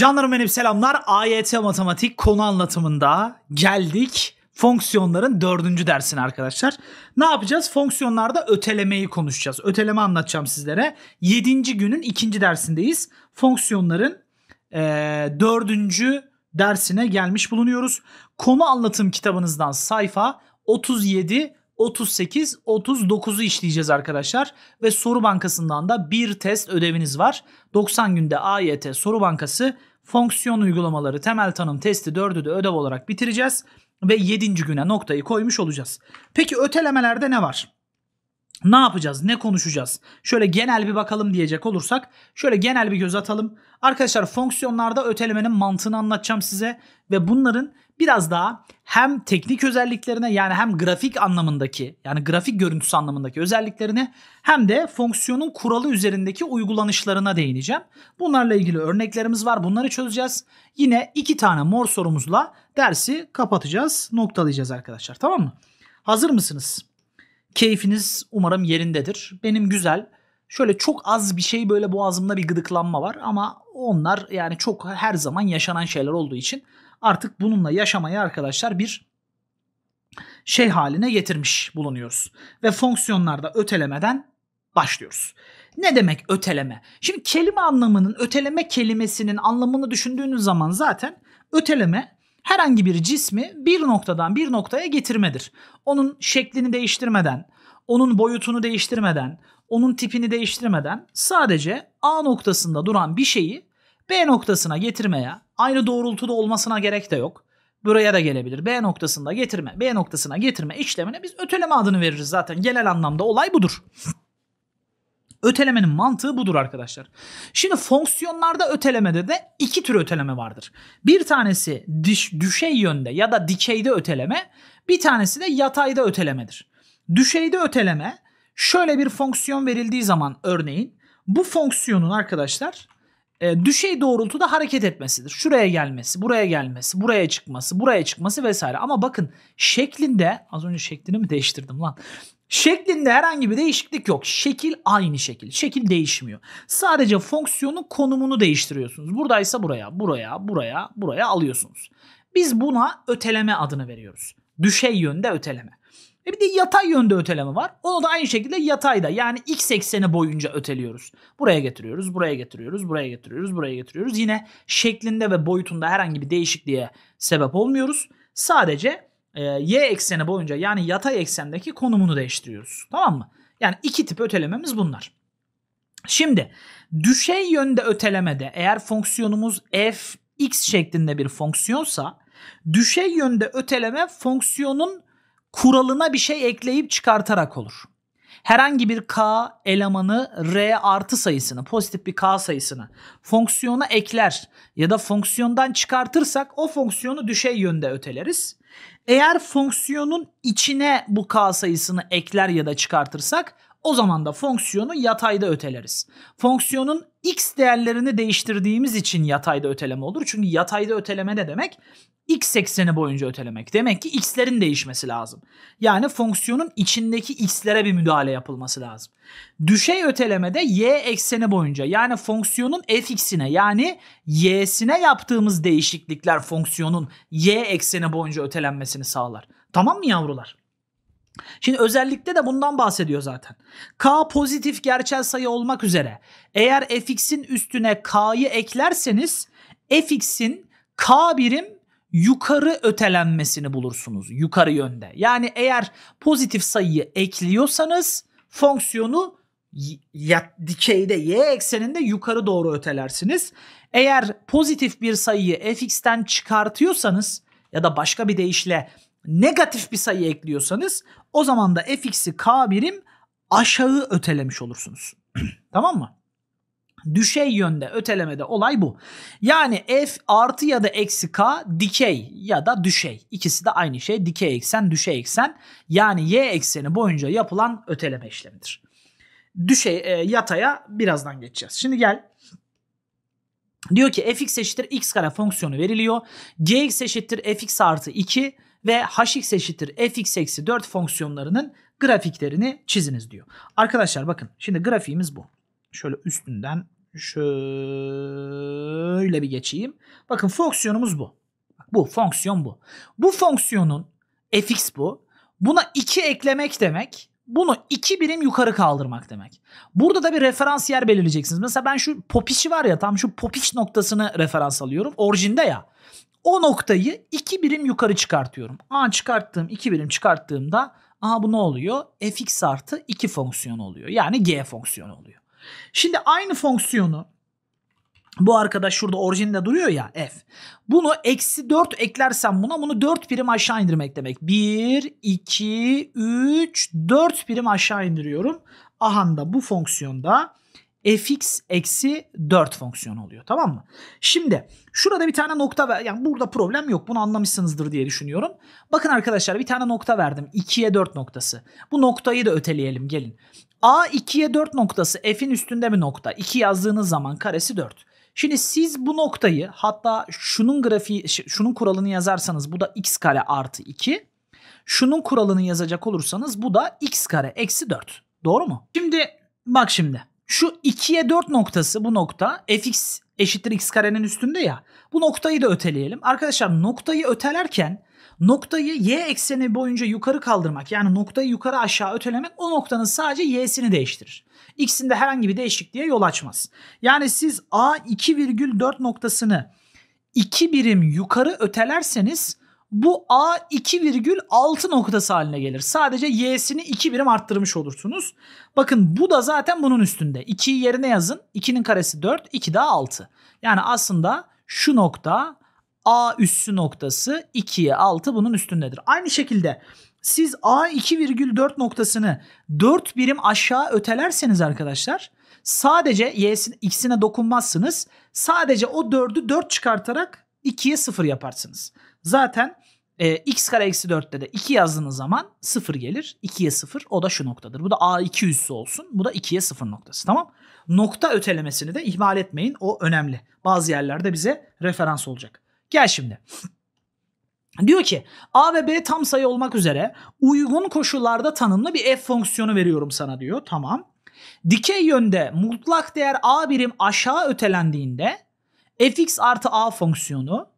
Canlarım benim selamlar. AYT matematik konu anlatımında geldik. Fonksiyonların dördüncü dersine arkadaşlar. Ne yapacağız? Fonksiyonlarda ötelemeyi konuşacağız. Öteleme anlatacağım sizlere. Yedinci günün ikinci dersindeyiz. Fonksiyonların e, dördüncü dersine gelmiş bulunuyoruz. Konu anlatım kitabınızdan sayfa 37 38, 39'u işleyeceğiz arkadaşlar. Ve soru bankasından da bir test ödeviniz var. 90 günde AYT soru bankası Fonksiyon uygulamaları temel tanım testi 4'ü de ödev olarak bitireceğiz ve 7. güne noktayı koymuş olacağız. Peki ötelemelerde ne var? Ne yapacağız? Ne konuşacağız? Şöyle genel bir bakalım diyecek olursak şöyle genel bir göz atalım. Arkadaşlar fonksiyonlarda ötelemenin mantığını anlatacağım size ve bunların biraz daha hem teknik özelliklerine yani hem grafik anlamındaki yani grafik görüntüsü anlamındaki özelliklerine hem de fonksiyonun kuralı üzerindeki uygulanışlarına değineceğim. Bunlarla ilgili örneklerimiz var. Bunları çözeceğiz. Yine iki tane mor sorumuzla dersi kapatacağız, noktalayacağız arkadaşlar. Tamam mı? Hazır mısınız? Keyfiniz umarım yerindedir. Benim güzel Şöyle çok az bir şey böyle boğazımda bir gıdıklanma var ama onlar yani çok her zaman yaşanan şeyler olduğu için artık bununla yaşamayı arkadaşlar bir şey haline getirmiş bulunuyoruz. Ve fonksiyonlarda ötelemeden başlıyoruz. Ne demek öteleme? Şimdi kelime anlamının öteleme kelimesinin anlamını düşündüğünüz zaman zaten öteleme herhangi bir cismi bir noktadan bir noktaya getirmedir. Onun şeklini değiştirmeden, onun boyutunu değiştirmeden, onun tipini değiştirmeden sadece A noktasında duran bir şeyi B noktasına getirmeye aynı doğrultuda olmasına gerek de yok. Buraya da gelebilir. B noktasında getirme, B noktasına getirme işlemine biz öteleme adını veririz zaten. Genel anlamda olay budur. Ötelemenin mantığı budur arkadaşlar. Şimdi fonksiyonlarda ötelemede de iki tür öteleme vardır. Bir tanesi diş, düşey yönde ya da dikeyde öteleme, bir tanesi de yatayda ötelemedir. Düşeyde öteleme Şöyle bir fonksiyon verildiği zaman örneğin bu fonksiyonun arkadaşlar e, düşey doğrultuda hareket etmesidir. Şuraya gelmesi, buraya gelmesi, buraya çıkması, buraya çıkması vesaire. Ama bakın şeklinde az önce şeklini mi değiştirdim lan? Şeklinde herhangi bir değişiklik yok. Şekil aynı şekil. Şekil değişmiyor. Sadece fonksiyonun konumunu değiştiriyorsunuz. Buradaysa buraya, buraya, buraya, buraya alıyorsunuz. Biz buna öteleme adını veriyoruz. Düşey yönde öteleme. E bir de yatay yönde öteleme var. Onu da aynı şekilde yatayda yani x ekseni boyunca öteliyoruz. Buraya getiriyoruz, buraya getiriyoruz, buraya getiriyoruz, buraya getiriyoruz. Yine şeklinde ve boyutunda herhangi bir değişikliğe sebep olmuyoruz. Sadece e, y ekseni boyunca yani yatay eksendeki konumunu değiştiriyoruz. Tamam mı? Yani iki tip ötelememiz bunlar. Şimdi düşey yönde ötelemede eğer fonksiyonumuz f x şeklinde bir fonksiyonsa düşey yönde öteleme fonksiyonun kuralına bir şey ekleyip çıkartarak olur. Herhangi bir k elemanı r artı sayısını, pozitif bir k sayısını fonksiyona ekler ya da fonksiyondan çıkartırsak o fonksiyonu düşey yönde öteleriz. Eğer fonksiyonun içine bu k sayısını ekler ya da çıkartırsak o zaman da fonksiyonu yatayda öteleriz. Fonksiyonun x değerlerini değiştirdiğimiz için yatayda öteleme olur. Çünkü yatayda öteleme ne demek? x ekseni boyunca ötelemek. Demek ki x'lerin değişmesi lazım. Yani fonksiyonun içindeki x'lere bir müdahale yapılması lazım. Düşey ötelemede y ekseni boyunca yani fonksiyonun fx'ine yani y'sine yaptığımız değişiklikler fonksiyonun y ekseni boyunca ötelenmesini sağlar. Tamam mı yavrular? Şimdi özellikle de bundan bahsediyor zaten. K pozitif gerçel sayı olmak üzere eğer fx'in üstüne k'yı eklerseniz fx'in k birim yukarı ötelenmesini bulursunuz yukarı yönde. Yani eğer pozitif sayıyı ekliyorsanız fonksiyonu ya, dikeyde y ekseninde yukarı doğru ötelersiniz. Eğer pozitif bir sayıyı fx'ten çıkartıyorsanız ya da başka bir deyişle negatif bir sayı ekliyorsanız o zaman da fx'i k birim aşağı ötelemiş olursunuz. tamam mı? Düşey yönde ötelemede olay bu. Yani f artı ya da eksi k dikey ya da düşey. İkisi de aynı şey. Dikey eksen, düşey eksen. Yani y ekseni boyunca yapılan öteleme işlemidir. Düşey e, yataya birazdan geçeceğiz. Şimdi gel Diyor ki fx eşittir x kare fonksiyonu veriliyor. gx eşittir fx artı 2 ve hx eşittir fx eksi 4 fonksiyonlarının grafiklerini çiziniz diyor. Arkadaşlar bakın şimdi grafiğimiz bu. Şöyle üstünden şöyle bir geçeyim. Bakın fonksiyonumuz bu. Bu fonksiyon bu. Bu fonksiyonun fx bu. Buna 2 eklemek demek bunu 2 birim yukarı kaldırmak demek. Burada da bir referans yer belirleyeceksiniz. Mesela ben şu popişi var ya tam şu popiş noktasını referans alıyorum. Orijinde ya. O noktayı iki birim yukarı çıkartıyorum. A çıkarttığım iki birim çıkarttığımda aha bu ne oluyor? fx artı 2 fonksiyon oluyor. Yani g fonksiyonu oluyor. Şimdi aynı fonksiyonu bu arkadaş şurada orijinde duruyor ya f. Bunu eksi 4 eklersem buna bunu 4 birim aşağı indirmek demek. 1, 2, 3, 4 birim aşağı indiriyorum. da bu fonksiyonda fx eksi 4 fonksiyonu oluyor tamam mı? Şimdi şurada bir tane nokta ver yani burada problem yok bunu anlamışsınızdır diye düşünüyorum. Bakın arkadaşlar bir tane nokta verdim 2'ye 4 noktası. Bu noktayı da öteleyelim gelin. A 2'ye 4 noktası f'in üstünde bir nokta. 2 yazdığınız zaman karesi 4. Şimdi siz bu noktayı hatta şunun grafiği şey, şunun kuralını yazarsanız bu da x kare artı 2. Şunun kuralını yazacak olursanız bu da x kare eksi 4. Doğru mu? Şimdi bak şimdi şu 2'ye 4 noktası bu nokta fx eşittir x karenin üstünde ya. Bu noktayı da öteleyelim. Arkadaşlar noktayı ötelerken noktayı y ekseni boyunca yukarı kaldırmak yani noktayı yukarı aşağı ötelemek o noktanın sadece y'sini değiştirir. X'inde herhangi bir değişikliğe yol açmaz. Yani siz a2,4 noktasını 2 birim yukarı ötelerseniz bu A 2,6 noktası haline gelir. Sadece Y'sini 2 birim arttırmış olursunuz. Bakın bu da zaten bunun üstünde. 2'yi yerine yazın. 2'nin karesi 4, 2 daha 6. Yani aslında şu nokta A üssü noktası 2'ye 6 bunun üstündedir. Aynı şekilde siz A 2,4 noktasını 4 birim aşağı ötelerseniz arkadaşlar sadece y'sine, x'ine dokunmazsınız. Sadece o 4'ü 4 çıkartarak 2'ye 0 yaparsınız. Zaten e, x kare eksi 4'te de 2 yazdığınız zaman 0 gelir. 2'ye 0 o da şu noktadır. Bu da a 2 üssü olsun. Bu da 2'ye 0 noktası tamam. Nokta ötelemesini de ihmal etmeyin. O önemli. Bazı yerlerde bize referans olacak. Gel şimdi. Diyor ki A ve B tam sayı olmak üzere uygun koşullarda tanımlı bir f fonksiyonu veriyorum sana diyor. Tamam. Dikey yönde mutlak değer a birim aşağı ötelendiğinde fx artı a fonksiyonu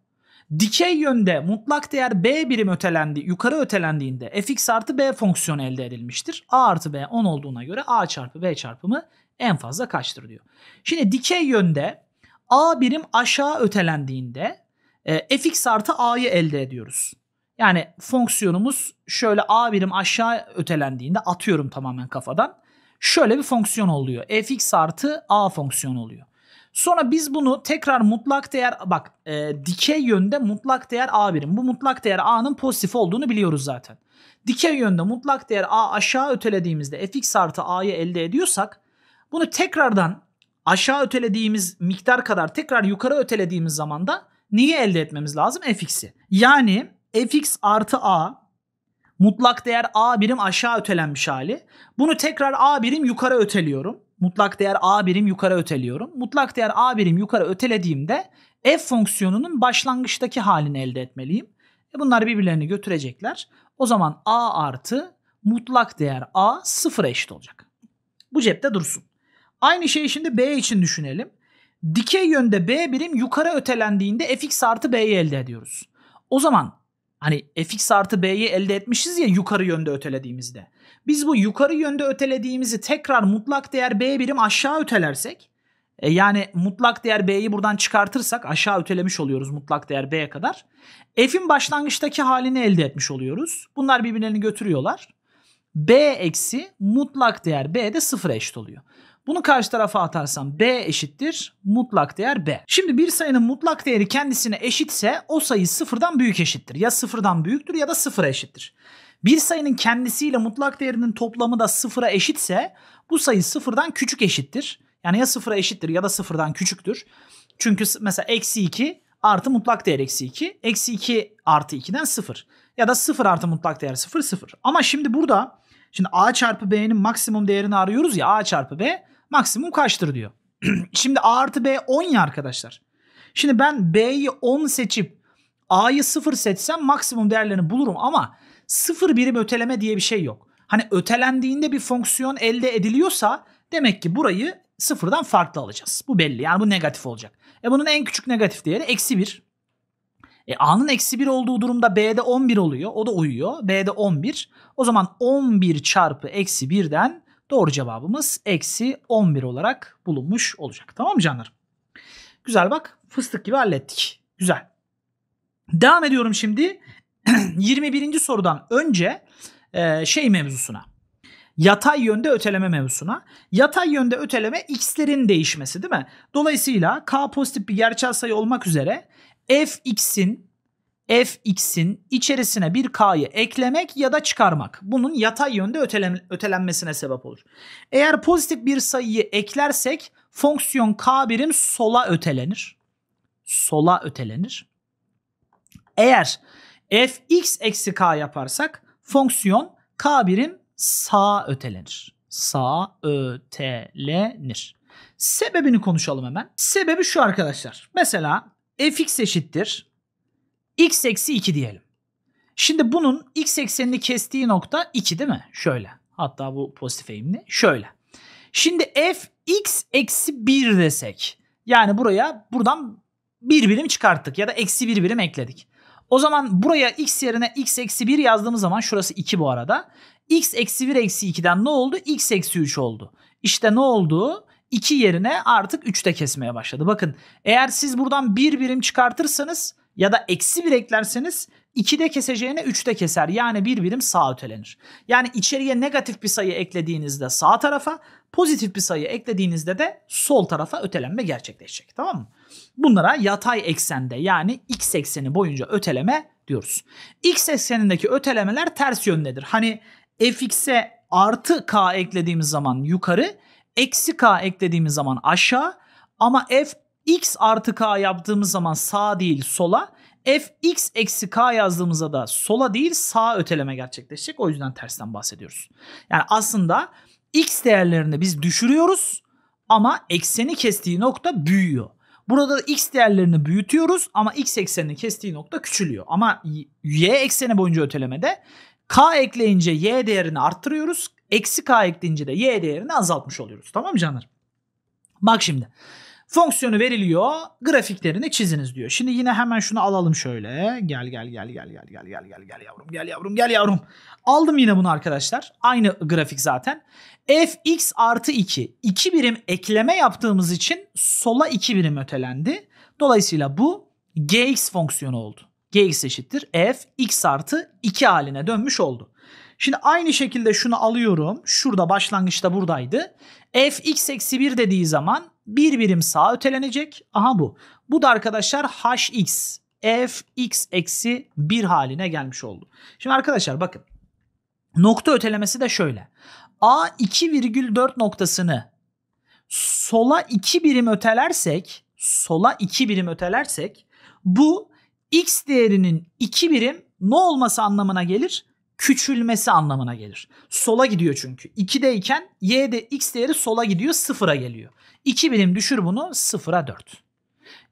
Dikey yönde mutlak değer b birim ötelendi, yukarı ötelendiğinde fx artı b fonksiyonu elde edilmiştir. a artı b 10 olduğuna göre a çarpı b çarpımı en fazla kaçtır diyor. Şimdi dikey yönde a birim aşağı ötelendiğinde e, fx artı a'yı elde ediyoruz. Yani fonksiyonumuz şöyle a birim aşağı ötelendiğinde atıyorum tamamen kafadan. Şöyle bir fonksiyon oluyor. fx artı a fonksiyonu oluyor. Sonra biz bunu tekrar mutlak değer bak e, dikey yönde mutlak değer A birim. Bu mutlak değer A'nın pozitif olduğunu biliyoruz zaten. Dikey yönde mutlak değer A aşağı ötelediğimizde fx artı A'yı elde ediyorsak bunu tekrardan aşağı ötelediğimiz miktar kadar tekrar yukarı ötelediğimiz zaman da neyi elde etmemiz lazım? fx'i. Yani fx artı A mutlak değer A birim aşağı ötelenmiş hali. Bunu tekrar A birim yukarı öteliyorum. Mutlak değer a birim yukarı öteliyorum. Mutlak değer a birim yukarı ötelediğimde f fonksiyonunun başlangıçtaki halini elde etmeliyim. E bunlar birbirlerini götürecekler. O zaman a artı mutlak değer a sıfıra eşit olacak. Bu cepte dursun. Aynı şeyi şimdi b için düşünelim. Dikey yönde b birim yukarı ötelendiğinde fx artı b'yi elde ediyoruz. O zaman Hani fx artı b'yi elde etmişiz ya yukarı yönde ötelediğimizde. Biz bu yukarı yönde ötelediğimizi tekrar mutlak değer b birim aşağı ötelersek e yani mutlak değer b'yi buradan çıkartırsak aşağı ötelemiş oluyoruz mutlak değer b'ye kadar. f'in başlangıçtaki halini elde etmiş oluyoruz. Bunlar birbirlerini götürüyorlar. b eksi mutlak değer b de sıfır eşit oluyor. Bunu karşı tarafa atarsam B eşittir mutlak değer B. Şimdi bir sayının mutlak değeri kendisine eşitse o sayı sıfırdan büyük eşittir. Ya sıfırdan büyüktür ya da sıfıra eşittir. Bir sayının kendisiyle mutlak değerinin toplamı da sıfıra eşitse bu sayı sıfırdan küçük eşittir. Yani ya sıfıra eşittir ya da sıfırdan küçüktür. Çünkü mesela eksi 2 artı mutlak değer eksi 2. Eksi 2 artı 2'den 0. Ya da 0 artı mutlak değer 0 0. Ama şimdi burada şimdi a çarpı b'nin maksimum değerini arıyoruz ya a çarpı b maksimum kaçtır diyor. Şimdi A artı B 10 ya arkadaşlar. Şimdi ben B'yi 10 seçip A'yı 0 seçsem maksimum değerlerini bulurum ama 0 birim öteleme diye bir şey yok. Hani ötelendiğinde bir fonksiyon elde ediliyorsa demek ki burayı sıfırdan farklı alacağız. Bu belli yani bu negatif olacak. E bunun en küçük negatif değeri eksi 1. E A'nın eksi 1 olduğu durumda B'de 11 oluyor. O da uyuyor. B'de 11. O zaman 11 çarpı eksi 1'den Doğru cevabımız eksi 11 olarak bulunmuş olacak. Tamam mı canlarım? Güzel bak fıstık gibi hallettik. Güzel. Devam ediyorum şimdi 21. sorudan önce e, şey mevzusuna. Yatay yönde öteleme mevzusuna. Yatay yönde öteleme x'lerin değişmesi değil mi? Dolayısıyla k pozitif bir gerçel sayı olmak üzere f fx'in fx'in içerisine bir k'yı eklemek ya da çıkarmak. Bunun yatay yönde ötelen, ötelenmesine sebep olur. Eğer pozitif bir sayıyı eklersek fonksiyon k birim sola ötelenir. Sola ötelenir. Eğer fx eksi k yaparsak fonksiyon k birim sağa ötelenir. Sağa ötelenir. Sebebini konuşalım hemen. Sebebi şu arkadaşlar. Mesela fx eşittir x eksi 2 diyelim. Şimdi bunun x eksenini kestiği nokta 2 değil mi? Şöyle. Hatta bu pozitif eğimli. Şöyle. Şimdi f x eksi 1 desek. Yani buraya buradan bir birim çıkarttık ya da eksi bir birim ekledik. O zaman buraya x yerine x eksi 1 yazdığımız zaman şurası 2 bu arada. x eksi 1 eksi 2'den ne oldu? x eksi 3 oldu. İşte ne oldu? 2 yerine artık 3'te kesmeye başladı. Bakın eğer siz buradan bir birim çıkartırsanız ya da eksi 1 eklerseniz 2'de keseceğine 3'te keser. Yani bir birim sağ ötelenir. Yani içeriye negatif bir sayı eklediğinizde sağ tarafa, pozitif bir sayı eklediğinizde de sol tarafa ötelenme gerçekleşecek. Tamam mı? Bunlara yatay eksende yani x ekseni boyunca öteleme diyoruz. X eksenindeki ötelemeler ters yöndedir. Hani fx'e artı k eklediğimiz zaman yukarı, eksi k eklediğimiz zaman aşağı ama f x artı k yaptığımız zaman sağ değil sola f x eksi k yazdığımızda da sola değil sağ öteleme gerçekleşecek. O yüzden tersten bahsediyoruz. Yani aslında x değerlerini biz düşürüyoruz ama ekseni kestiği nokta büyüyor. Burada da x değerlerini büyütüyoruz ama x eksenini kestiği nokta küçülüyor. Ama y ekseni boyunca ötelemede k ekleyince y değerini arttırıyoruz. Eksi k ekleyince de y değerini azaltmış oluyoruz. Tamam mı canlar? Bak şimdi. Fonksiyonu veriliyor. Grafiklerini çiziniz diyor. Şimdi yine hemen şunu alalım şöyle. Gel gel gel gel gel gel gel gel gel yavrum gel yavrum gel yavrum. Aldım yine bunu arkadaşlar. Aynı grafik zaten. fx artı 2. 2 birim ekleme yaptığımız için sola 2 birim ötelendi. Dolayısıyla bu gx fonksiyonu oldu. gx eşittir f x artı 2 haline dönmüş oldu. Şimdi aynı şekilde şunu alıyorum. Şurada başlangıçta buradaydı. f x eksi 1 dediği zaman bir birim sağa ötelenecek. Aha bu. Bu da arkadaşlar hx f x eksi 1 haline gelmiş oldu. Şimdi arkadaşlar bakın. Nokta ötelemesi de şöyle. A 2,4 noktasını sola 2 birim ötelersek sola 2 birim ötelersek bu x değerinin 2 birim ne olması anlamına gelir? küçülmesi anlamına gelir. Sola gidiyor çünkü. 2'deyken de x değeri sola gidiyor sıfıra geliyor. 2 birim düşür bunu 0'a 4.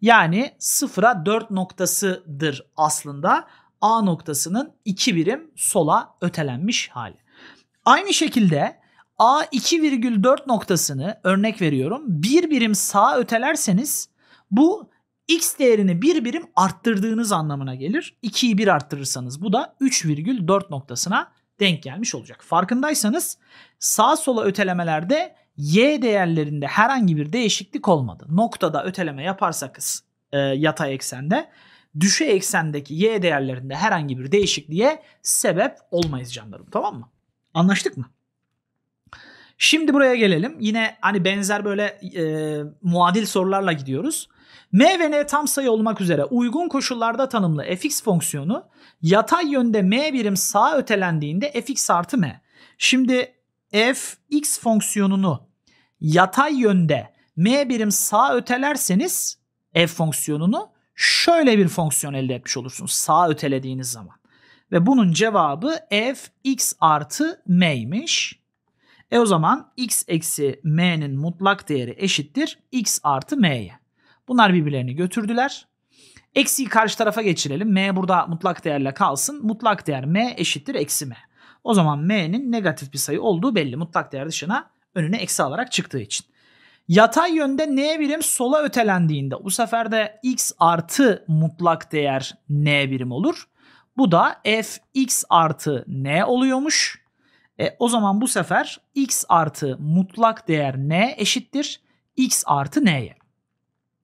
Yani 0'a 4 noktasıdır aslında A noktasının 2 birim sola ötelenmiş hali. Aynı şekilde A 2,4 noktasını örnek veriyorum 1 birim sağa ötelerseniz bu x değerini bir birim arttırdığınız anlamına gelir. 2'yi 1 arttırırsanız bu da 3,4 noktasına denk gelmiş olacak. Farkındaysanız sağ sola ötelemelerde y değerlerinde herhangi bir değişiklik olmadı. Noktada öteleme yaparsak e, yatay eksende düşey eksendeki y değerlerinde herhangi bir değişikliğe sebep olmayız canlarım tamam mı? Anlaştık mı? Şimdi buraya gelelim. Yine hani benzer böyle e, muadil sorularla gidiyoruz. M ve N tam sayı olmak üzere uygun koşullarda tanımlı fx fonksiyonu yatay yönde M birim sağa ötelendiğinde fx artı M. Şimdi f x fonksiyonunu yatay yönde m birim sağa ötelerseniz f fonksiyonunu şöyle bir fonksiyon elde etmiş olursunuz sağa ötelediğiniz zaman. Ve bunun cevabı f x artı m'ymiş. E o zaman x eksi m'nin mutlak değeri eşittir x artı m'ye. Bunlar birbirlerini götürdüler. Eksiyi karşı tarafa geçirelim. M burada mutlak değerle kalsın. Mutlak değer m eşittir eksi m. O zaman m'nin negatif bir sayı olduğu belli. Mutlak değer dışına önüne eksi alarak çıktığı için. Yatay yönde n birim sola ötelendiğinde bu sefer de x artı mutlak değer n birim olur. Bu da f x artı n oluyormuş. E, o zaman bu sefer x artı mutlak değer n eşittir x artı n'ye.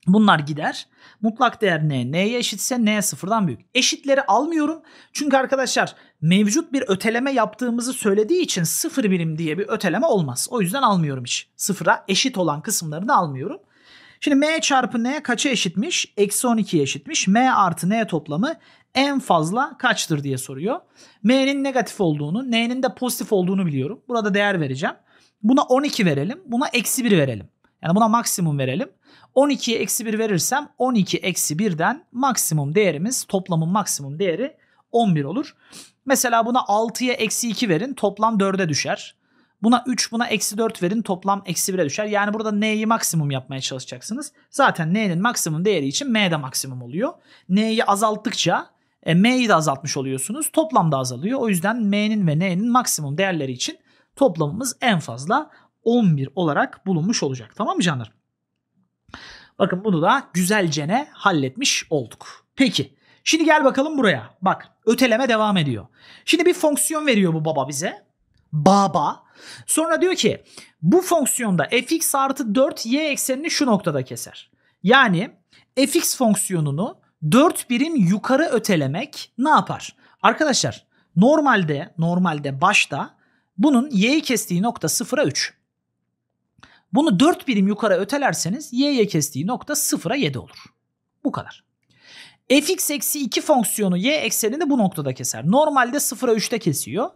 Bunlar gider. Mutlak değer n, n'ye eşitse n sıfırdan büyük. Eşitleri almıyorum. Çünkü arkadaşlar mevcut bir öteleme yaptığımızı söylediği için sıfır birim diye bir öteleme olmaz. O yüzden almıyorum hiç. Sıfıra eşit olan kısımlarını almıyorum. Şimdi m çarpı n kaça eşitmiş? Eksi 12'ye eşitmiş. m artı n toplamı en fazla kaçtır diye soruyor. m'nin negatif olduğunu, n'nin de pozitif olduğunu biliyorum. Burada değer vereceğim. Buna 12 verelim. Buna eksi 1 verelim. Yani buna maksimum verelim. 12'ye eksi 1 verirsem 12 eksi 1'den maksimum değerimiz, toplamın maksimum değeri 11 olur. Mesela buna 6'ya eksi 2 verin toplam 4'e düşer. Buna 3 buna eksi 4 verin toplam eksi 1'e düşer. Yani burada n'yi maksimum yapmaya çalışacaksınız. Zaten n'nin maksimum değeri için m de maksimum oluyor. n'yi azalttıkça e, m'yi de azaltmış oluyorsunuz. Toplam da azalıyor. O yüzden m'nin ve n'nin maksimum değerleri için toplamımız en fazla 11 olarak bulunmuş olacak. Tamam mı canlar? Bakın bunu da güzelcene halletmiş olduk. Peki Şimdi gel bakalım buraya. Bak öteleme devam ediyor. Şimdi bir fonksiyon veriyor bu baba bize. Baba. Sonra diyor ki bu fonksiyonda fx artı 4 y eksenini şu noktada keser. Yani fx fonksiyonunu 4 birim yukarı ötelemek ne yapar? Arkadaşlar normalde normalde başta bunun y'yi kestiği nokta 0'a 3. Bunu 4 birim yukarı ötelerseniz y'ye kestiği nokta 0'a 7 olur. Bu kadar fx eksi 2 fonksiyonu y eksenini bu noktada keser. Normalde 0'a 3'te kesiyor.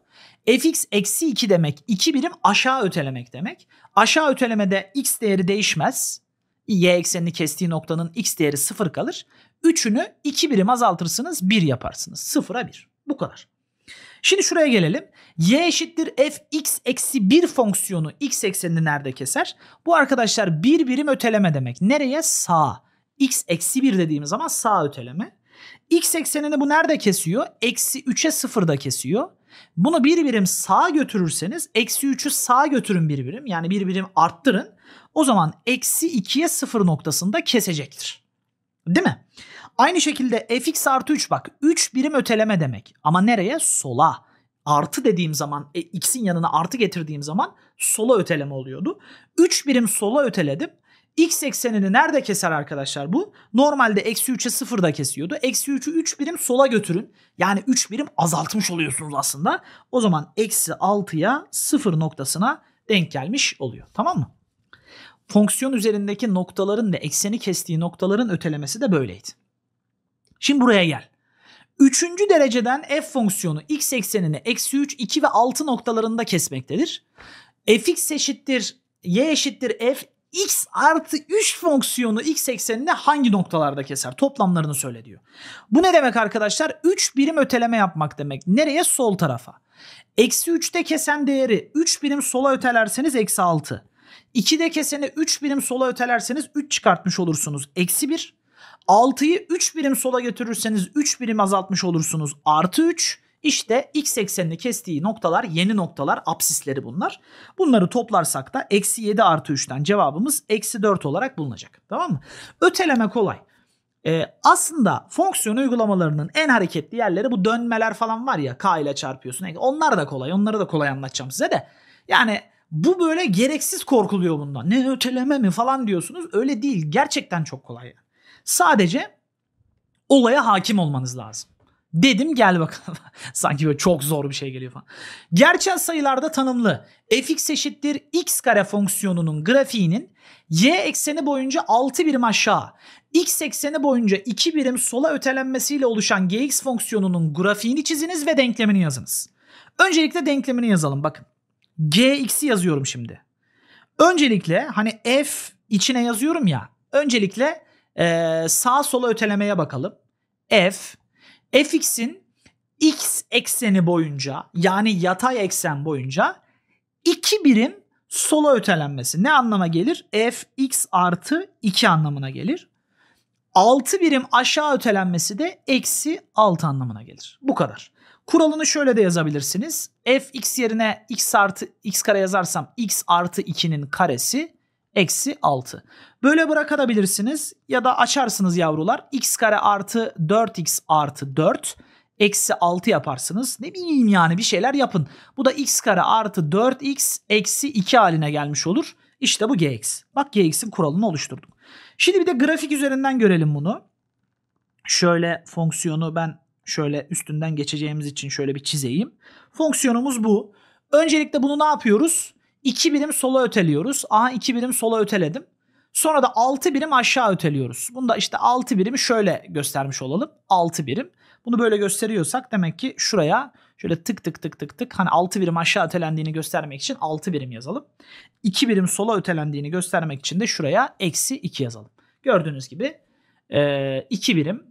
fx eksi 2 demek 2 birim aşağı ötelemek demek. Aşağı ötelemede x değeri değişmez. y eksenini kestiği noktanın x değeri 0 kalır. 3'ünü 2 birim azaltırsınız 1 yaparsınız. 0'a 1. Bu kadar. Şimdi şuraya gelelim. y eşittir fx eksi 1 fonksiyonu x eksenini nerede keser? Bu arkadaşlar bir birim öteleme demek. Nereye? Sağa x eksi 1 dediğimiz zaman sağ öteleme. X eksenini bu nerede kesiyor? Eksi 3'e 0'da kesiyor. Bunu bir birim sağa götürürseniz eksi 3'ü sağa götürün bir birim. Yani bir birim arttırın. O zaman eksi 2'ye 0 noktasında kesecektir. Değil mi? Aynı şekilde fx artı 3 bak 3 birim öteleme demek. Ama nereye? Sola. Artı dediğim zaman e, x'in yanına artı getirdiğim zaman sola öteleme oluyordu. 3 birim sola öteledim. X eksenini nerede keser arkadaşlar bu? Normalde eksi 3'e 0 da kesiyordu. Eksi 3'ü 3 birim sola götürün. Yani 3 birim azaltmış oluyorsunuz aslında. O zaman eksi 6'ya 0 noktasına denk gelmiş oluyor. Tamam mı? Fonksiyon üzerindeki noktaların ve ekseni kestiği noktaların ötelemesi de böyleydi. Şimdi buraya gel. Üçüncü dereceden f fonksiyonu x eksenini eksi 3, 2 ve 6 noktalarında kesmektedir. fx eşittir y eşittir f x artı 3 fonksiyonu x eksenine hangi noktalarda keser? Toplamlarını söyle diyor. Bu ne demek arkadaşlar? 3 birim öteleme yapmak demek. Nereye? Sol tarafa. Eksi 3'te kesen değeri 3 birim sola ötelerseniz eksi 6. 2'de keseni 3 birim sola ötelerseniz 3 çıkartmış olursunuz. Eksi 1. 6'yı 3 birim sola götürürseniz 3 birim azaltmış olursunuz. Artı 3. İşte x eksenini kestiği noktalar yeni noktalar apsisleri bunlar. Bunları toplarsak da eksi 7 artı 3'ten cevabımız eksi 4 olarak bulunacak. Tamam mı? Öteleme kolay. Ee, aslında fonksiyon uygulamalarının en hareketli yerleri bu dönmeler falan var ya k ile çarpıyorsun. E, onlar da kolay onları da kolay anlatacağım size de. Yani bu böyle gereksiz korkuluyor bundan. Ne öteleme mi falan diyorsunuz. Öyle değil gerçekten çok kolay yani. Sadece olaya hakim olmanız lazım. Dedim gel bakalım. Sanki böyle çok zor bir şey geliyor falan. Gerçel sayılarda tanımlı fx eşittir x kare fonksiyonunun grafiğinin y ekseni boyunca 6 birim aşağı, x ekseni boyunca 2 birim sola ötelenmesiyle oluşan gx fonksiyonunun grafiğini çiziniz ve denklemini yazınız. Öncelikle denklemini yazalım bakın. gx'i yazıyorum şimdi. Öncelikle hani f içine yazıyorum ya. Öncelikle ee, sağ sola ötelemeye bakalım. f fx'in x ekseni boyunca yani yatay eksen boyunca iki birim sola ötelenmesi ne anlama gelir? fx artı 2 anlamına gelir. 6 birim aşağı ötelenmesi de eksi 6 anlamına gelir. Bu kadar. Kuralını şöyle de yazabilirsiniz. fx yerine x artı x kare yazarsam x artı 2'nin karesi eksi 6. Böyle bırakabilirsiniz ya da açarsınız yavrular. x kare artı 4x artı 4 eksi 6 yaparsınız. Ne bileyim yani bir şeyler yapın. Bu da x kare artı 4x eksi 2 haline gelmiş olur. İşte bu gx. Bak gx'in kuralını oluşturduk. Şimdi bir de grafik üzerinden görelim bunu. Şöyle fonksiyonu ben şöyle üstünden geçeceğimiz için şöyle bir çizeyim. Fonksiyonumuz bu. Öncelikle bunu ne yapıyoruz? 2 birim sola öteliyoruz. Aha 2 birim sola öteledim. Sonra da 6 birim aşağı öteliyoruz. Bunda işte 6 birimi şöyle göstermiş olalım. 6 birim. Bunu böyle gösteriyorsak demek ki şuraya şöyle tık tık tık tık tık hani 6 birim aşağı ötelendiğini göstermek için 6 birim yazalım. 2 birim sola ötelendiğini göstermek için de şuraya eksi 2 yazalım. Gördüğünüz gibi 2 e, birim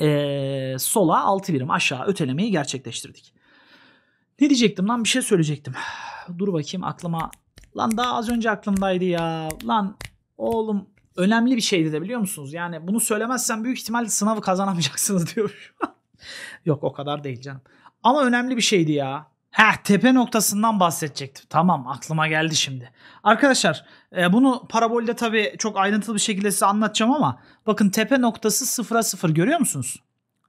e, sola 6 birim aşağı ötelemeyi gerçekleştirdik. Ne diyecektim lan bir şey söyleyecektim. Dur bakayım aklıma. Lan daha az önce aklımdaydı ya. Lan oğlum önemli bir şeydi de biliyor musunuz? Yani bunu söylemezsen büyük ihtimal sınavı kazanamayacaksınız diyor. Yok o kadar değil canım. Ama önemli bir şeydi ya. Ha tepe noktasından bahsedecektim. Tamam aklıma geldi şimdi. Arkadaşlar e, bunu parabolde tabi çok ayrıntılı bir şekilde size anlatacağım ama bakın tepe noktası sıfıra sıfır görüyor musunuz?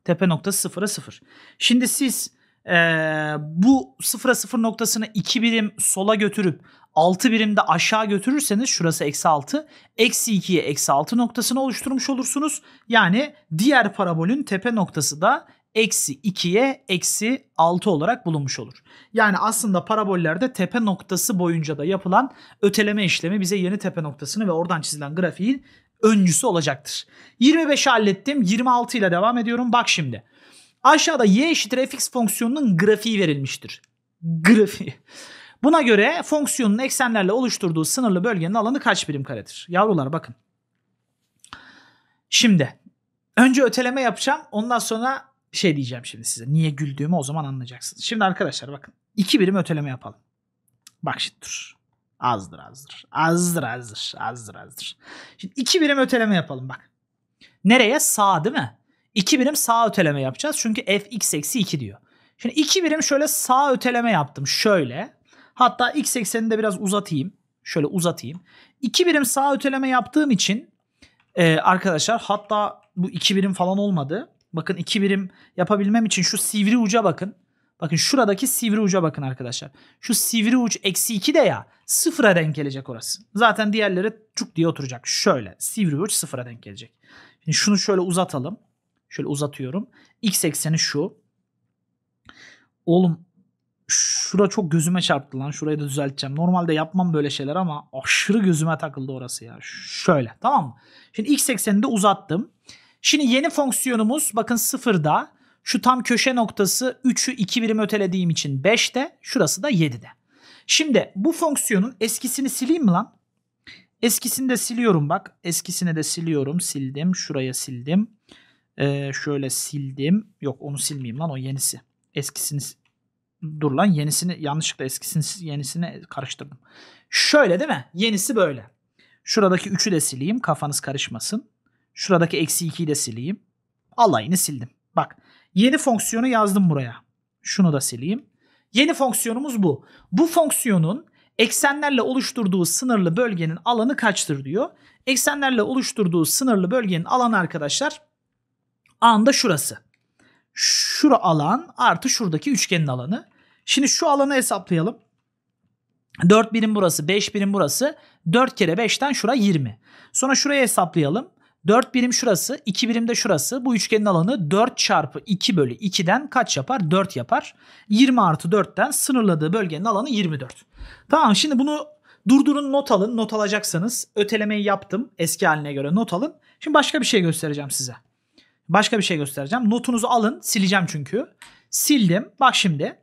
Tepe noktası sıfıra sıfır. Şimdi siz e, bu sıfıra sıfır noktasını 2 birim sola götürüp 6 birimde aşağı götürürseniz şurası eksi 6. Eksi 2'ye eksi 6 noktasını oluşturmuş olursunuz. Yani diğer parabolün tepe noktası da eksi 2'ye eksi 6 olarak bulunmuş olur. Yani aslında parabollerde tepe noktası boyunca da yapılan öteleme işlemi bize yeni tepe noktasını ve oradan çizilen grafiğin öncüsü olacaktır. 25'i hallettim. 26 ile devam ediyorum. Bak şimdi. Aşağıda y eşittir fx fonksiyonunun grafiği verilmiştir. Grafiği. Buna göre fonksiyonun eksenlerle oluşturduğu sınırlı bölgenin alanı kaç birim karedir? Yavrular bakın. Şimdi önce öteleme yapacağım. Ondan sonra şey diyeceğim şimdi size. Niye güldüğümü o zaman anlayacaksınız. Şimdi arkadaşlar bakın. iki birim öteleme yapalım. Bak şimdi dur. Azdır azdır. Azdır azdır. Azdır azdır. Şimdi iki birim öteleme yapalım bak. Nereye? Sağ değil mi? 2 birim sağ öteleme yapacağız. Çünkü fx eksi 2 diyor. Şimdi 2 birim şöyle sağ öteleme yaptım. Şöyle. Hatta x eksenini de biraz uzatayım. Şöyle uzatayım. 2 birim sağ öteleme yaptığım için e, arkadaşlar hatta bu 2 birim falan olmadı. Bakın 2 birim yapabilmem için şu sivri uca bakın. Bakın şuradaki sivri uca bakın arkadaşlar. Şu sivri uç eksi 2 de ya sıfıra denk gelecek orası. Zaten diğerleri çuk diye oturacak. Şöyle sivri uç sıfıra denk gelecek. Şimdi şunu şöyle uzatalım. Şöyle uzatıyorum. X ekseni şu. Oğlum şura çok gözüme çarptı lan. Şurayı da düzelteceğim. Normalde yapmam böyle şeyler ama aşırı gözüme takıldı orası ya. Şöyle tamam mı? Şimdi x eksenini de uzattım. Şimdi yeni fonksiyonumuz bakın sıfırda. Şu tam köşe noktası 3'ü 2 birim ötelediğim için 5'te. Şurası da 7'de. Şimdi bu fonksiyonun eskisini sileyim mi lan? Eskisini de siliyorum bak. Eskisini de siliyorum. Sildim. Şuraya sildim. Ee, şöyle sildim. Yok onu silmeyeyim lan o yenisi. Eskisini dur lan yenisini yanlışlıkla eskisini yenisini karıştırdım. Şöyle değil mi? Yenisi böyle. Şuradaki 3'ü de sileyim kafanız karışmasın. Şuradaki eksi 2'yi de sileyim. Alayını sildim. Bak yeni fonksiyonu yazdım buraya. Şunu da sileyim. Yeni fonksiyonumuz bu. Bu fonksiyonun eksenlerle oluşturduğu sınırlı bölgenin alanı kaçtır diyor. Eksenlerle oluşturduğu sınırlı bölgenin alanı arkadaşlar anda şurası. Şura alan artı şuradaki üçgenin alanı. Şimdi şu alanı hesaplayalım. 4 birim burası, 5 birim burası. 4 kere 5'ten şura 20. Sonra şurayı hesaplayalım. 4 birim şurası, 2 birim de şurası. Bu üçgenin alanı 4 çarpı 2 bölü 2'den kaç yapar? 4 yapar. 20 artı 4'ten sınırladığı bölgenin alanı 24. Tamam şimdi bunu durdurun not alın. Not alacaksanız ötelemeyi yaptım. Eski haline göre not alın. Şimdi başka bir şey göstereceğim size. Başka bir şey göstereceğim. Notunuzu alın. Sileceğim çünkü. Sildim. Bak şimdi.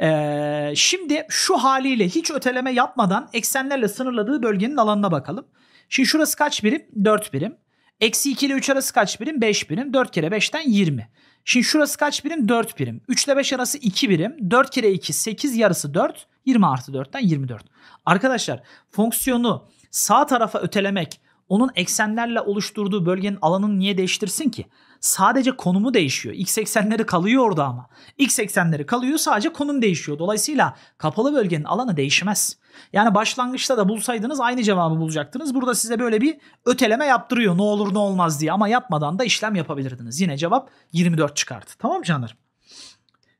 Ee, şimdi şu haliyle hiç öteleme yapmadan eksenlerle sınırladığı bölgenin alanına bakalım. Şimdi şurası kaç birim? 4 birim. Eksi 2 ile 3 arası kaç birim? 5 birim. 4 kere 5'ten 20. Şimdi şurası kaç birim? 4 birim. 3 ile 5 arası 2 birim. 4 kere 2 8 yarısı 4. 20 artı 4'ten 24. Arkadaşlar fonksiyonu sağ tarafa ötelemek onun eksenlerle oluşturduğu bölgenin alanını niye değiştirsin ki? Sadece konumu değişiyor. X80'leri kalıyor orada ama. X80'leri kalıyor sadece konum değişiyor. Dolayısıyla kapalı bölgenin alanı değişmez. Yani başlangıçta da bulsaydınız aynı cevabı bulacaktınız. Burada size böyle bir öteleme yaptırıyor ne olur ne olmaz diye ama yapmadan da işlem yapabilirdiniz. Yine cevap 24 çıkarttı. Tamam canlarım.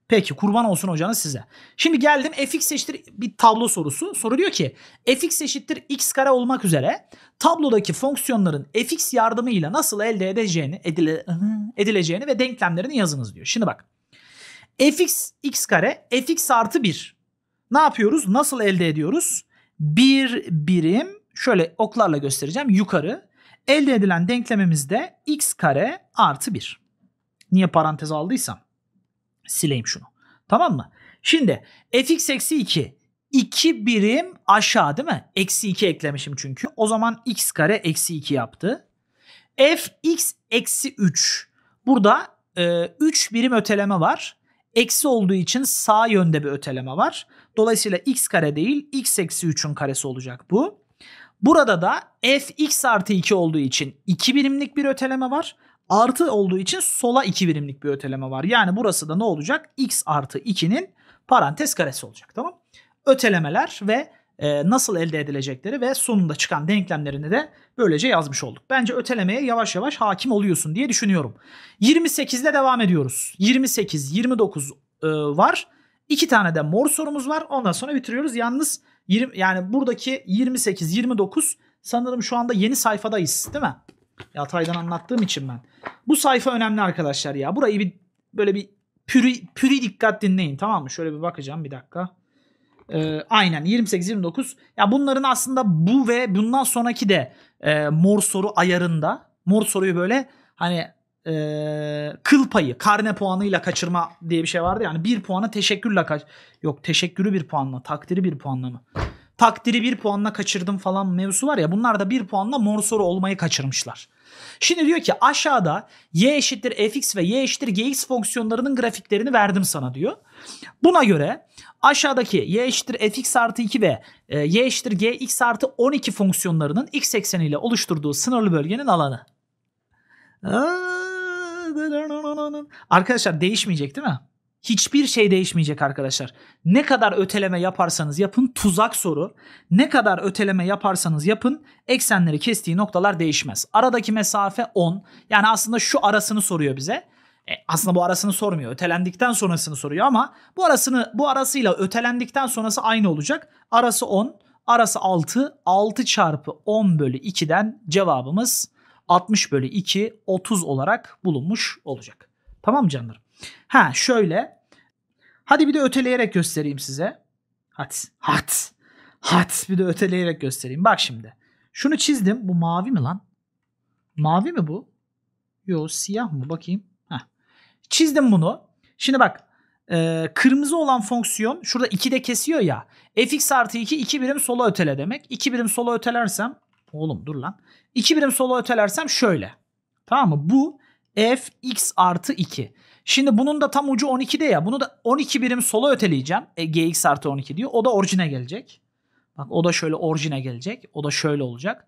Peki kurban olsun hocanız size. Şimdi geldim fx eşittir bir tablo sorusu. Soru diyor ki fx eşittir x kare olmak üzere tablodaki fonksiyonların fx yardımıyla nasıl elde edeceğini, edile, edileceğini ve denklemlerini yazınız diyor. Şimdi bak fx x kare fx artı 1 ne yapıyoruz nasıl elde ediyoruz? Bir birim şöyle oklarla göstereceğim yukarı elde edilen denklemimizde x kare artı 1. Niye parantez aldıysam. Sileyim şunu. Tamam mı? Şimdi fx eksi 2. 2 birim aşağı değil mi? Eksi 2 eklemişim çünkü. O zaman x kare eksi 2 yaptı. fx eksi 3. Burada e, 3 birim öteleme var. Eksi olduğu için sağ yönde bir öteleme var. Dolayısıyla x kare değil x eksi 3'ün karesi olacak bu. Burada da fx artı 2 olduğu için 2 birimlik bir öteleme var artı olduğu için sola 2 birimlik bir öteleme var. Yani burası da ne olacak? X artı 2'nin parantez karesi olacak tamam Ötelemeler ve e, nasıl elde edilecekleri ve sonunda çıkan denklemlerini de böylece yazmış olduk. Bence ötelemeye yavaş yavaş hakim oluyorsun diye düşünüyorum. 28'de devam ediyoruz. 28, 29 e, var. İki tane de mor sorumuz var. Ondan sonra bitiriyoruz. Yalnız 20, yani buradaki 28, 29 sanırım şu anda yeni sayfadayız değil mi? Yataydan anlattığım için ben. Bu sayfa önemli arkadaşlar ya. Burayı bir böyle bir püri, püri dikkat dinleyin tamam mı? Şöyle bir bakacağım bir dakika. Ee, aynen 28-29. Ya bunların aslında bu ve bundan sonraki de e, mor soru ayarında. Mor soruyu böyle hani e, kıl payı, karne puanıyla kaçırma diye bir şey vardı. Yani bir puanı teşekkürle kaç... Yok teşekkürü bir puanla, takdiri bir puanla mı? takdiri bir puanla kaçırdım falan mevzu var ya bunlar da bir puanla mor soru olmayı kaçırmışlar. Şimdi diyor ki aşağıda y eşittir fx ve y eşittir gx fonksiyonlarının grafiklerini verdim sana diyor. Buna göre aşağıdaki y eşittir fx artı 2 ve e, y eşittir gx artı 12 fonksiyonlarının x ekseniyle oluşturduğu sınırlı bölgenin alanı. Arkadaşlar değişmeyecek değil mi? Hiçbir şey değişmeyecek arkadaşlar. Ne kadar öteleme yaparsanız yapın tuzak soru. Ne kadar öteleme yaparsanız yapın eksenleri kestiği noktalar değişmez. Aradaki mesafe 10. Yani aslında şu arasını soruyor bize. E, aslında bu arasını sormuyor. Ötelendikten sonrasını soruyor ama bu arasını bu arasıyla ötelendikten sonrası aynı olacak. Arası 10, arası 6. 6 çarpı 10 bölü 2'den cevabımız 60 bölü 2 30 olarak bulunmuş olacak. Tamam mı canlarım? Ha şöyle Hadi bir de öteleyerek göstereyim size. Hat, hat, hat bir de öteleyerek göstereyim. Bak şimdi. Şunu çizdim. Bu mavi mi lan? Mavi mi bu? Yo siyah mı? Bakayım. Heh. Çizdim bunu. Şimdi bak. E, kırmızı olan fonksiyon şurada de kesiyor ya. fx artı 2 2 birim sola ötele demek. 2 birim sola ötelersem oğlum dur lan. 2 birim sola ötelersem şöyle. Tamam mı? Bu f x artı 2. Şimdi bunun da tam ucu 12'de ya. Bunu da 12 birim sola öteleyeceğim. E, GX artı 12 diyor. O da orijine gelecek. Bak o da şöyle orijine gelecek. O da şöyle olacak.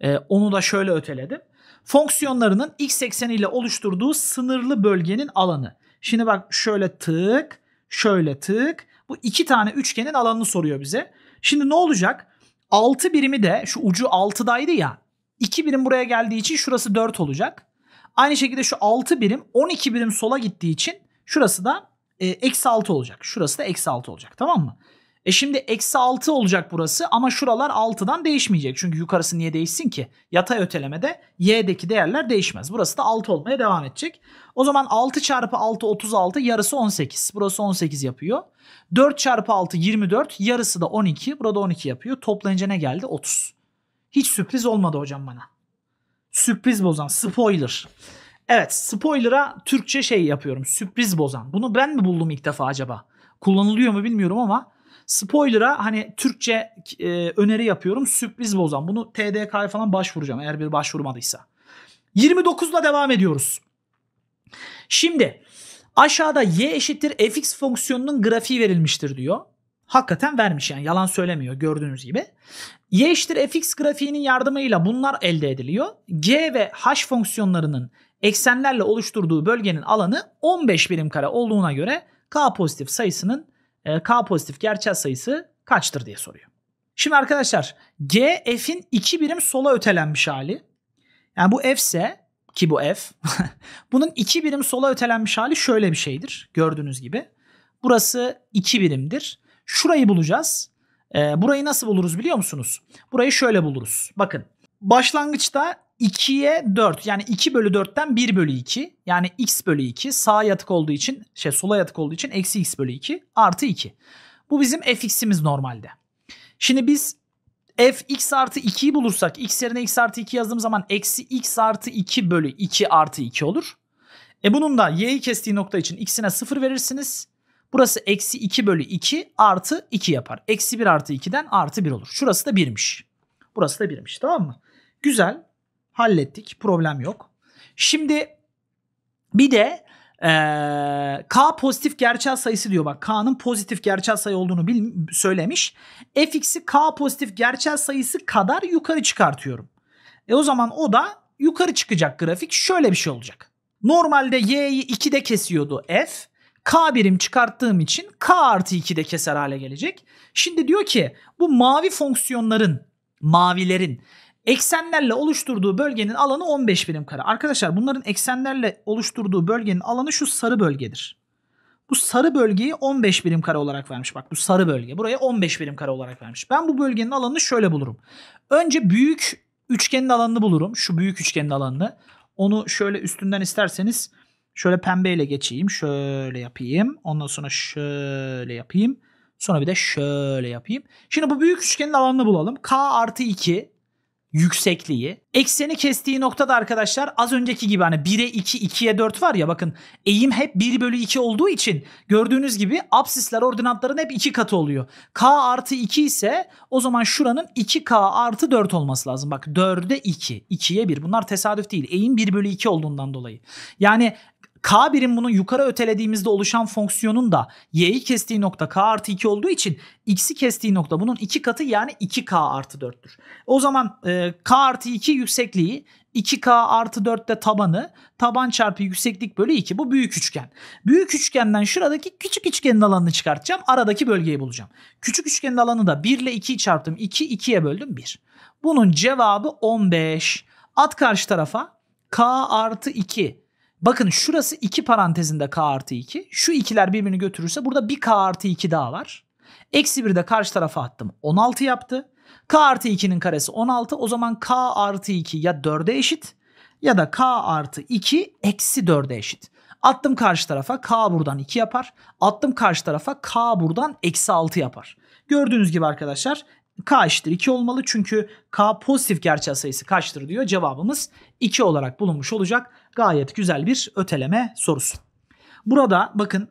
E, onu da şöyle öteledim. Fonksiyonlarının x ekseniyle oluşturduğu sınırlı bölgenin alanı. Şimdi bak şöyle tık, şöyle tık. Bu iki tane üçgenin alanını soruyor bize. Şimdi ne olacak? 6 birimi de şu ucu 6'daydı ya. 2 birim buraya geldiği için şurası 4 olacak. Aynı şekilde şu 6 birim 12 birim sola gittiği için şurası da e, eksi 6 olacak. Şurası da eksi 6 olacak tamam mı? E şimdi eksi 6 olacak burası ama şuralar 6'dan değişmeyecek. Çünkü yukarısı niye değişsin ki? Yatay ötelemede y'deki değerler değişmez. Burası da 6 olmaya devam edecek. O zaman 6 çarpı 6 36 yarısı 18. Burası 18 yapıyor. 4 çarpı 6 24 yarısı da 12. Burada 12 yapıyor. Toplayınca ne geldi? 30. Hiç sürpriz olmadı hocam bana. Sürpriz bozan. Spoiler. Evet spoiler'a Türkçe şey yapıyorum. Sürpriz bozan. Bunu ben mi buldum ilk defa acaba? Kullanılıyor mu bilmiyorum ama spoiler'a hani Türkçe e, öneri yapıyorum. Sürpriz bozan. Bunu TDK'ya falan başvuracağım eğer bir başvurmadıysa. 29'la devam ediyoruz. Şimdi aşağıda y eşittir fx fonksiyonunun grafiği verilmiştir diyor. Hakikaten vermiş yani yalan söylemiyor gördüğünüz gibi. Y eşittir fx grafiğinin yardımıyla bunlar elde ediliyor. G ve h fonksiyonlarının eksenlerle oluşturduğu bölgenin alanı 15 birim kare olduğuna göre k pozitif sayısının e, k pozitif gerçel sayısı kaçtır diye soruyor. Şimdi arkadaşlar G f'in 2 birim sola ötelenmiş hali. Yani bu f ise ki bu f. bunun 2 birim sola ötelenmiş hali şöyle bir şeydir gördüğünüz gibi. Burası 2 birimdir. Şurayı bulacağız. E, burayı nasıl buluruz biliyor musunuz? Burayı şöyle buluruz. Bakın başlangıçta 2'ye 4 yani 2 bölü 4'ten 1 bölü 2 yani x bölü 2 sağa yatık olduğu için şey sola yatık olduğu için eksi x bölü 2 artı 2. Bu bizim fx'imiz normalde. Şimdi biz f x artı 2'yi bulursak x yerine x artı 2 yazdığım zaman eksi x artı 2 bölü 2 artı 2 olur. E bunun da y'yi kestiği nokta için x'ine 0 verirsiniz. Burası eksi 2 bölü 2 artı 2 yapar. Eksi 1 artı 2'den artı 1 olur. Şurası da 1'miş. Burası da 1'miş tamam mı? Güzel hallettik problem yok. Şimdi bir de ee, K pozitif gerçel sayısı diyor bak K'nın pozitif gerçel sayı olduğunu bil, söylemiş. Fx'i K pozitif gerçel sayısı kadar yukarı çıkartıyorum. E o zaman o da yukarı çıkacak grafik şöyle bir şey olacak. Normalde y'yi 2'de kesiyordu f. K birim çıkarttığım için K artı 2 de keser hale gelecek. Şimdi diyor ki bu mavi fonksiyonların, mavilerin eksenlerle oluşturduğu bölgenin alanı 15 birim kare. Arkadaşlar bunların eksenlerle oluşturduğu bölgenin alanı şu sarı bölgedir. Bu sarı bölgeyi 15 birim kare olarak vermiş. Bak bu sarı bölge. Buraya 15 birim kare olarak vermiş. Ben bu bölgenin alanını şöyle bulurum. Önce büyük üçgenin alanını bulurum. Şu büyük üçgenin alanını. Onu şöyle üstünden isterseniz Şöyle pembeyle geçeyim. Şöyle yapayım. Ondan sonra şöyle yapayım. Sonra bir de şöyle yapayım. Şimdi bu büyük üçgenin alanını bulalım. K artı 2 yüksekliği. Ekseni kestiği noktada arkadaşlar az önceki gibi hani 1'e 2, 2'ye 4 var ya bakın eğim hep 1 bölü 2 olduğu için gördüğünüz gibi absisler ordinatların hep 2 katı oluyor. K artı 2 ise o zaman şuranın 2K artı 4 olması lazım. Bak 4'e 2, 2'ye 1 bunlar tesadüf değil. Eğim 1 bölü 2 olduğundan dolayı. Yani K birim bunu yukarı ötelediğimizde oluşan fonksiyonun da y'yi kestiği nokta k artı 2 olduğu için x'i kestiği nokta bunun 2 katı yani 2k artı 4'tür. O zaman e, k artı 2 yüksekliği 2K artı 4'te tabanı taban çarpı yükseklik bölü 2 bu büyük üçgen. Büyük üçgenden şuradaki küçük üçgenin alanını çıkartacağım. Aradaki bölgeyi bulacağım. Küçük üçgenin alanı da 1 ile 2'yi çarptım. 2 2'ye böldüm 1. Bunun cevabı 15. At karşı tarafa K artı 2 Bakın şurası 2 parantezinde k artı 2. Şu ikiler birbirini götürürse burada bir k artı 2 daha var. Eksi 1'i de karşı tarafa attım. 16 yaptı. k artı 2'nin karesi 16. O zaman k artı 2 ya 4'e eşit ya da k artı 2 eksi 4'e eşit. Attım karşı tarafa k buradan 2 yapar. Attım karşı tarafa k buradan eksi 6 yapar. Gördüğünüz gibi arkadaşlar K eşittir 2 olmalı çünkü K pozitif gerçel sayısı kaçtır diyor. Cevabımız 2 olarak bulunmuş olacak. Gayet güzel bir öteleme sorusu. Burada bakın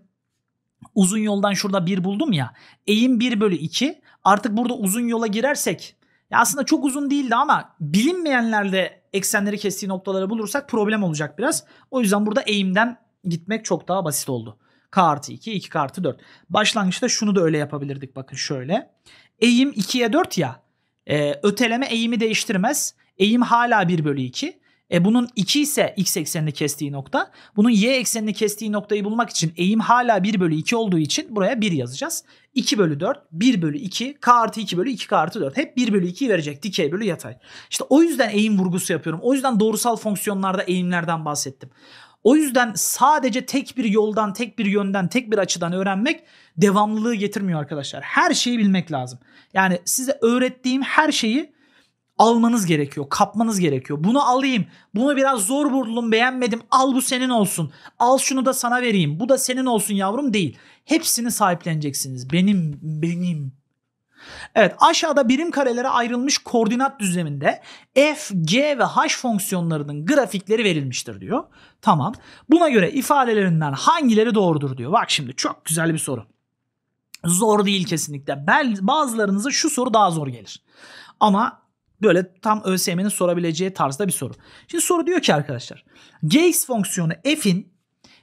uzun yoldan şurada 1 buldum ya. Eğim 1 bölü 2. Artık burada uzun yola girersek ya aslında çok uzun değildi ama bilinmeyenlerde eksenleri kestiği noktaları bulursak problem olacak biraz. O yüzden burada eğimden gitmek çok daha basit oldu. K artı 2, 2 artı 4. Başlangıçta şunu da öyle yapabilirdik bakın şöyle. Eğim 2'ye 4 ya. E, öteleme eğimi değiştirmez. Eğim hala 1 bölü 2. E bunun 2 ise x eksenini kestiği nokta. Bunun y eksenini kestiği noktayı bulmak için eğim hala 1 bölü 2 olduğu için buraya 1 yazacağız. 2 bölü 4, 1 bölü 2, k artı 2 bölü 2k artı 4. Hep 1 bölü 2'yi verecek dikey bölü yatay. İşte o yüzden eğim vurgusu yapıyorum. O yüzden doğrusal fonksiyonlarda eğimlerden bahsettim. O yüzden sadece tek bir yoldan, tek bir yönden, tek bir açıdan öğrenmek devamlılığı getirmiyor arkadaşlar. Her şeyi bilmek lazım. Yani size öğrettiğim her şeyi almanız gerekiyor, kapmanız gerekiyor. Bunu alayım, bunu biraz zor buldum, beğenmedim, al bu senin olsun, al şunu da sana vereyim, bu da senin olsun yavrum değil. Hepsini sahipleneceksiniz. Benim, benim, Evet aşağıda birim karelere ayrılmış koordinat düzleminde f, g ve h fonksiyonlarının grafikleri verilmiştir diyor. Tamam. Buna göre ifadelerinden hangileri doğrudur diyor. Bak şimdi çok güzel bir soru. Zor değil kesinlikle. Bel bazılarınıza şu soru daha zor gelir. Ama Böyle tam ÖSYM'nin sorabileceği tarzda bir soru. Şimdi soru diyor ki arkadaşlar. Gx fonksiyonu f'in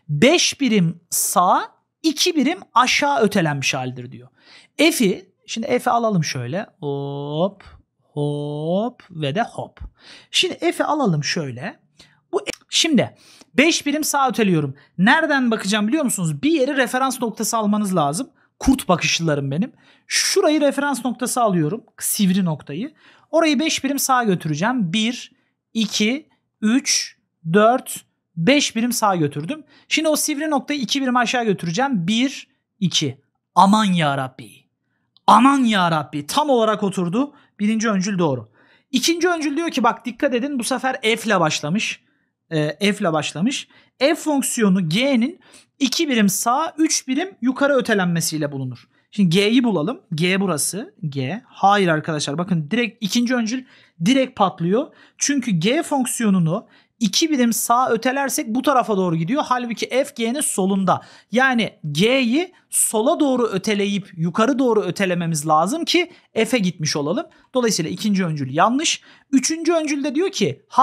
5 birim sağa 2 birim aşağı ötelenmiş halidir diyor. F'i Şimdi F'i alalım şöyle. Hop, hop ve de hop. Şimdi F'i alalım şöyle. Bu e- Şimdi 5 birim sağ öteliyorum. Nereden bakacağım biliyor musunuz? Bir yeri referans noktası almanız lazım. Kurt bakışlılarım benim. Şurayı referans noktası alıyorum. Sivri noktayı. Orayı 5 birim sağa götüreceğim. 1, 2, 3, 4, 5 birim sağa götürdüm. Şimdi o sivri noktayı 2 birim aşağı götüreceğim. 1, 2. Aman ya Rabbi. Aman ya Rabbi tam olarak oturdu. Birinci öncül doğru. İkinci öncül diyor ki bak dikkat edin bu sefer f ile başlamış. E, f ile başlamış. F fonksiyonu g'nin 2 birim sağ 3 birim yukarı ötelenmesiyle bulunur. Şimdi G'yi bulalım. G burası. G. Hayır arkadaşlar bakın direkt ikinci öncül direkt patlıyor. Çünkü G fonksiyonunu 2 birim sağa ötelersek bu tarafa doğru gidiyor. Halbuki f g'nin solunda. Yani g'yi sola doğru öteleyip yukarı doğru ötelememiz lazım ki f'e gitmiş olalım. Dolayısıyla ikinci öncül yanlış. Üçüncü öncül de diyor ki h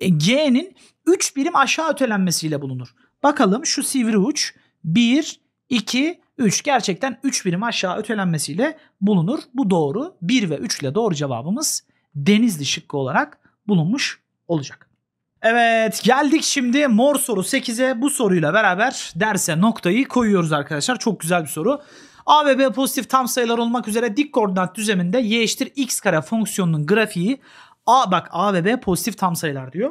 e, g'nin 3 birim aşağı ötelenmesiyle bulunur. Bakalım şu sivri uç 1, 2, 3 gerçekten 3 birim aşağı ötelenmesiyle bulunur. Bu doğru. 1 ve 3 ile doğru cevabımız Denizli şıkkı olarak bulunmuş olacak. Evet geldik şimdi mor soru 8'e bu soruyla beraber derse noktayı koyuyoruz arkadaşlar. Çok güzel bir soru. A ve B pozitif tam sayılar olmak üzere dik koordinat düzeminde y eşittir x kare fonksiyonunun grafiği A bak A ve B pozitif tam sayılar diyor.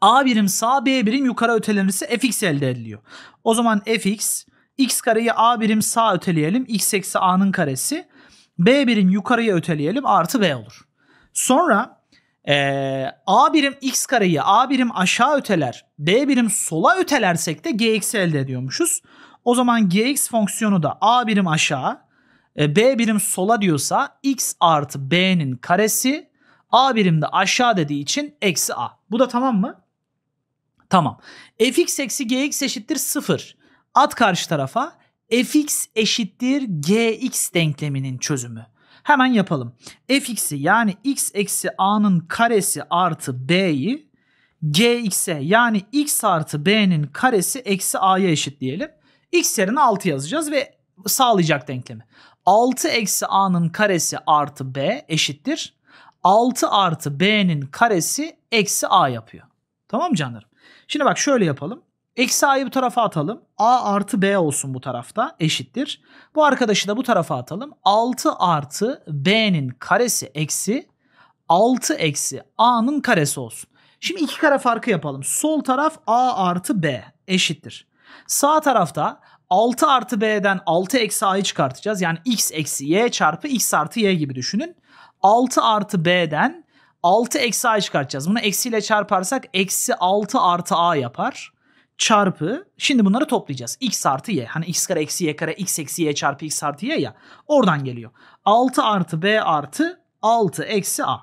A birim sağ B birim yukarı ötelenirse fx elde ediliyor. O zaman fx x kareyi A birim sağ öteleyelim x eksi A'nın karesi. B birim yukarıya öteleyelim artı B olur. Sonra ee, A birim x kareyi A birim aşağı öteler, B birim sola ötelersek de gx elde ediyormuşuz. O zaman gx fonksiyonu da A birim aşağı, e, B birim sola diyorsa x artı b'nin karesi A birim de aşağı dediği için eksi a. Bu da tamam mı? Tamam. fx eksi gx eşittir 0. At karşı tarafa fx eşittir gx denkleminin çözümü. Hemen yapalım. fx'i yani x eksi a'nın karesi artı b'yi gx'e yani x artı b'nin karesi eksi a'ya diyelim. x yerine 6 yazacağız ve sağlayacak denklemi. 6 eksi a'nın karesi artı b eşittir. 6 artı b'nin karesi eksi a yapıyor. Tamam mı canlarım? Şimdi bak şöyle yapalım. Eksi a'yı bu tarafa atalım. a artı b olsun bu tarafta eşittir. Bu arkadaşı da bu tarafa atalım. 6 artı b'nin karesi eksi 6 eksi a'nın karesi olsun. Şimdi iki kare farkı yapalım. Sol taraf a artı b eşittir. Sağ tarafta 6 artı b'den 6 eksi a'yı çıkartacağız. Yani x eksi y çarpı x artı y gibi düşünün. 6 artı b'den 6 eksi a'yı çıkartacağız. Bunu eksiyle çarparsak eksi 6 artı a yapar çarpı şimdi bunları toplayacağız. x artı y. Hani x kare eksi y kare x eksi y çarpı x artı y ya. Oradan geliyor. 6 artı b artı 6 eksi a.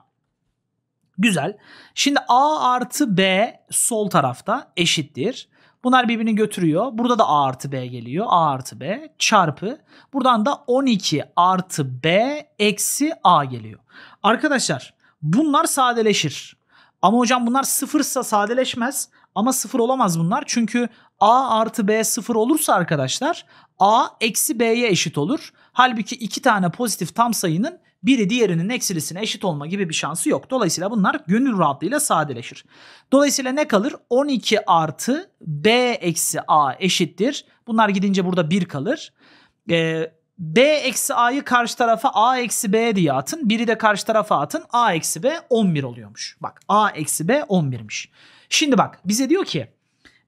Güzel. Şimdi a artı b sol tarafta eşittir. Bunlar birbirini götürüyor. Burada da a artı b geliyor. a artı b çarpı. Buradan da 12 artı b eksi a geliyor. Arkadaşlar bunlar sadeleşir. Ama hocam bunlar sıfırsa sadeleşmez. Ama sıfır olamaz bunlar. Çünkü A artı B sıfır olursa arkadaşlar A eksi B'ye eşit olur. Halbuki iki tane pozitif tam sayının biri diğerinin eksilisine eşit olma gibi bir şansı yok. Dolayısıyla bunlar gönül rahatlığıyla sadeleşir. Dolayısıyla ne kalır? 12 artı B eksi A eşittir. Bunlar gidince burada 1 kalır. Ee, B eksi A'yı karşı tarafa A eksi B diye atın. Biri de karşı tarafa atın. A eksi B 11 oluyormuş. Bak A eksi B 11'miş. Şimdi bak bize diyor ki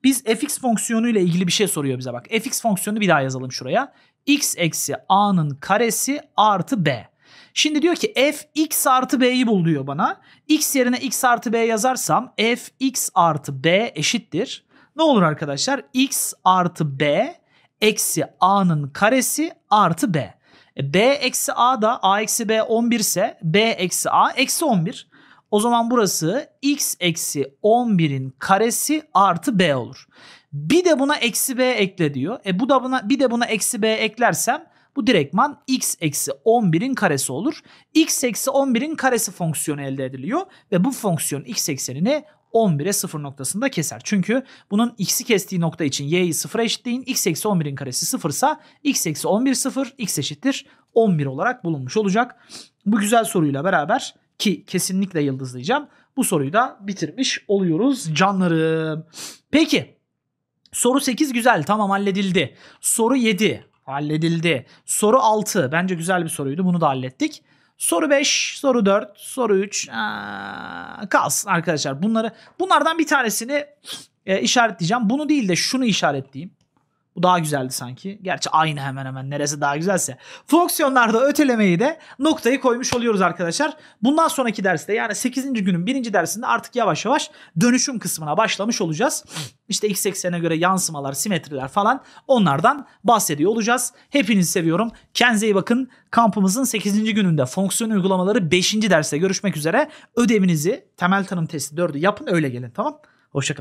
biz fx fonksiyonu ile ilgili bir şey soruyor bize bak. fx fonksiyonu bir daha yazalım şuraya. x eksi a'nın karesi artı b. Şimdi diyor ki f x artı b'yi bul diyor bana. x yerine x artı b yazarsam f x artı b eşittir. Ne olur arkadaşlar? x artı b eksi a'nın karesi artı b. E, b eksi a da a eksi b 11 ise b eksi a eksi 11. O zaman burası x eksi 11'in karesi artı b olur. Bir de buna eksi b ekle diyor. E bu da buna bir de buna eksi b eklersem bu direktman x eksi 11'in karesi olur. x eksi 11'in karesi fonksiyonu elde ediliyor ve bu fonksiyon x eksenini 11'e 0 noktasında keser. Çünkü bunun x'i kestiği nokta için y'yi 0'a eşitleyin. x eksi 11'in karesi 0 ise x eksi 11 0 x eşittir 11 olarak bulunmuş olacak. Bu güzel soruyla beraber ki kesinlikle yıldızlayacağım. Bu soruyu da bitirmiş oluyoruz canlarım. Peki soru 8 güzel tamam halledildi. Soru 7 halledildi. Soru 6 bence güzel bir soruydu bunu da hallettik. Soru 5, soru 4, soru 3 ee, kalsın arkadaşlar. Bunları bunlardan bir tanesini e, işaretleyeceğim. Bunu değil de şunu işaretleyeyim. Bu daha güzeldi sanki. Gerçi aynı hemen hemen neresi daha güzelse. Fonksiyonlarda ötelemeyi de noktayı koymuş oluyoruz arkadaşlar. Bundan sonraki derste yani 8. günün 1. dersinde artık yavaş yavaş dönüşüm kısmına başlamış olacağız. İşte x eksene göre yansımalar, simetriler falan onlardan bahsediyor olacağız. Hepinizi seviyorum. Kendinize iyi bakın. Kampımızın 8. gününde fonksiyon uygulamaları 5. derste görüşmek üzere. Ödeminizi temel tanım testi 4'ü yapın öyle gelin tamam. Hoşçakalın.